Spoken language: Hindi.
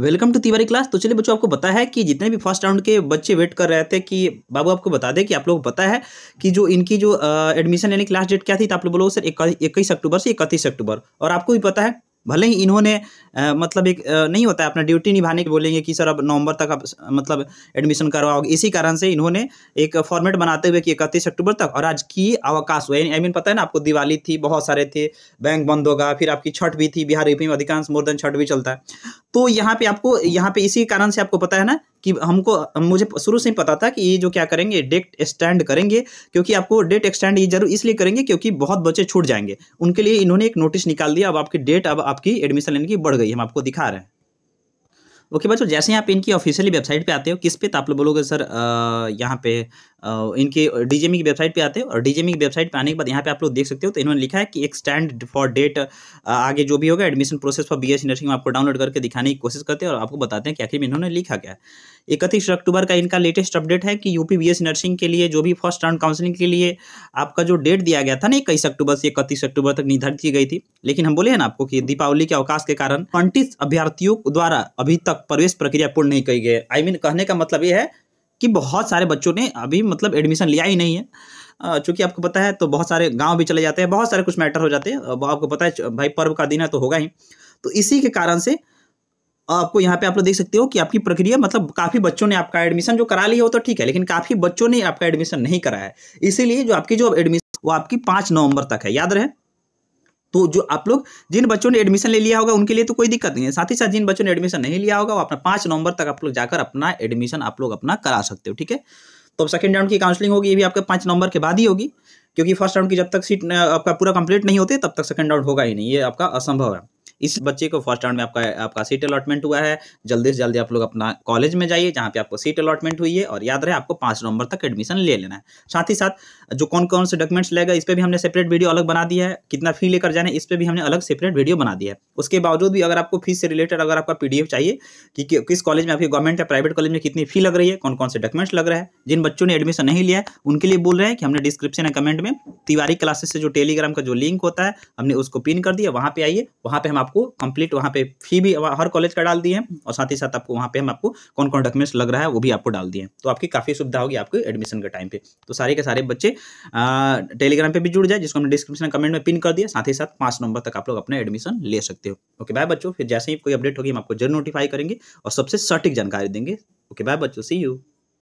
वेलकम टू तिवारी क्लास तो चलिए बच्चों आपको पता है कि जितने भी फर्स्ट राउंड के बच्चे वेट कर रहे थे कि बाबू आपको बता दें कि आप लोग पता है कि जो इनकी जो एडमिशन लेने की लास्ट डेट क्या थी तो आप लोग बोलो सर इक्कीस अक्टूबर से इकतीस अक्टूबर और आपको भी पता है भले ही इन्होंने आ, मतलब एक आ, नहीं होता है अपना ड्यूटी निभाने के बोलेंगे कि सर अब नवंबर तक आप मतलब एडमिशन करवाओगे इसी कारण से इन्होंने एक फॉर्मेट बनाते हुए कि इकतीस अक्टूबर तक और आज की अवकाश हुआ आई मीन पता है ना आपको दिवाली थी बहुत सारे थे बैंक बंद होगा फिर आपकी छठ भी थी बिहार यूपी में अधिकांश मोर देन छठ भी चलता है तो यहाँ पे आपको यहाँ पे इसी कारण से आपको पता है ना कि हमको मुझे शुरू से ही पता था कि ये जो क्या करेंगे डेट एक्सटेंड करेंगे क्योंकि आपको डेट एक्सटेंड ये जरूर इसलिए करेंगे क्योंकि बहुत बच्चे छूट जाएंगे उनके लिए इन्होंने एक नोटिस निकाल दिया अब आपकी डेट अब आपकी एडमिशन लेने की बढ़ गई हम आपको दिखा रहे हैं ओके okay, बच्चों जैसे ही आप इनकी ऑफिशियली वेबसाइट पे आते हो किस पे तो आप लोग बोलोगे सर यहाँ पे इनके डीजेमी की वेबसाइट पे आते हैं और डीजेमी की वेबसाइट पे आने के बाद यहाँ पे आप लोग देख सकते हो तो इन्होंने लिखा है कि एक स्टैंड फॉर डेट आगे जो भी होगा admission process for B S nursing में आपको डाउनलोड करके दिखाने की कोशिश करते हैं और आपको बताते हैं कि आखिर में इन्होंने लिखा क्या इकतीस अक्टूबर का इनका लेटेस्ट अपडेट है कि यूपी बी नर्सिंग के लिए जो भी फर्स्ट राउंड काउंसिलिंग के लिए आपका जो डेट दिया गया था ना इक्कीस अक्टूबर से इकतीस अक्टूबर तक निर्धारित की गई थी लेकिन हम बोले हैं ना आपको कि दीपावली के अवकाश के कारण पंडित अभ्यर्थियों द्वारा अभी तक प्रवेश प्रक्रिया पूर्ण नहीं की गई आई मीन कहने का मतलब ये है कि बहुत सारे बच्चों ने अभी मतलब एडमिशन लिया ही नहीं है चूँकि आपको पता है तो बहुत सारे गांव भी चले जाते हैं बहुत सारे कुछ मैटर हो जाते हैं आपको पता है भाई पर्व का दिन है तो होगा ही तो इसी के कारण से आपको यहाँ पे आप लोग देख सकते हो कि आपकी प्रक्रिया मतलब काफ़ी बच्चों ने आपका एडमिशन जो करा लिया हो तो ठीक है लेकिन काफ़ी बच्चों ने आपका एडमिशन नहीं कराया है इसीलिए जो आपकी जो एडमिशन वो आपकी पाँच नवंबर तक है याद रहे तो जो आप लोग जिन बच्चों ने एडमिशन ले लिया होगा उनके लिए तो कोई दिक्कत नहीं है साथ ही साथ जिन बच्चों ने एडमिशन नहीं लिया होगा वो अपना पाँच नवंबर तक आप लोग जाकर अपना एडमिशन आप लोग अपना करा सकते हो ठीक है तो अब सेकेंड राउंड की काउंसलिंग होगी ये भी आपके पांच नवंबर के बाद ही होगी क्योंकि फर्स्ट राउंड की जब तक सीट आपका पूरा कंप्लीट नहीं होते तब तक सेकंड राउंड होगा ही नहीं ये आपका असंभव है इस बच्चे को फर्स्ट राउंड में आपका आपका सीट अलॉटमेंट हुआ है जल्दी से जल्दी आप लोग अपना कॉलेज में जाइए जहाँ पे आपको सीट अलॉटमेंट हुई है और याद रहे आपको पाँच नवंबर तक एडमिशन ले लेना है साथ ही साथ जो कौन कौन से डॉक्यूमेंट्स लेगा इस पर भी हमने सेपरेट वीडियो अलग बना दिया है कितना फी लेकर जाना है इस पर भी हमने अलग सेपरेट वीडियो बना दिया है उसके बावजूद भी अगर आपको फीस से रिलेटेड अगर आपका पीडीएफ चाहिए कि, किस कॉलेज में आपकी गवर्नमेंट या प्राइवेट कॉलेज में कितनी फी लग रही है कौन कौन से डॉक्यूमेंट्स लग रहा है जिन बच्चों ने एडमिशन नहीं लिया उनके लिए बोल रहे हैं कि हमने डिस्क्रिप्शन या कमेंट में तिवारी क्लासेस से जो टेलीग्राम का जो लिंक होता है हमने उसको पिन कर दिया वहाँ पर आइए वहाँ पर हम आपको कंप्लीट वहाँ पे फी भी हर कॉलेज का डाल दिए हैं और साथ ही साथ आपको वहाँ पर हम आपको कौन कौन डॉक्यूमेंट्स लग रहा है वो भी आपको डाल दिए तो आपकी काफ़ी सुविधा होगी आपको एडमिशन के टाइम पर तो सारे के सारे बच्चे टेलीग्राम पर भी जुड़ जाए जिसको हमने डिस्क्रिप्शन कमेंट में पिन कर दिया साथ ही साथ पाँच नंबर तक आप लोग अपना एडमिशन ले सकते सकते हो ओके बाय बच्चों फिर जैसे ही कोई अपडेट होगी हम आपको जरूर नोटिफाई करेंगे और सबसे सटीक जानकारी देंगे ओके बाय बच्चों सी यू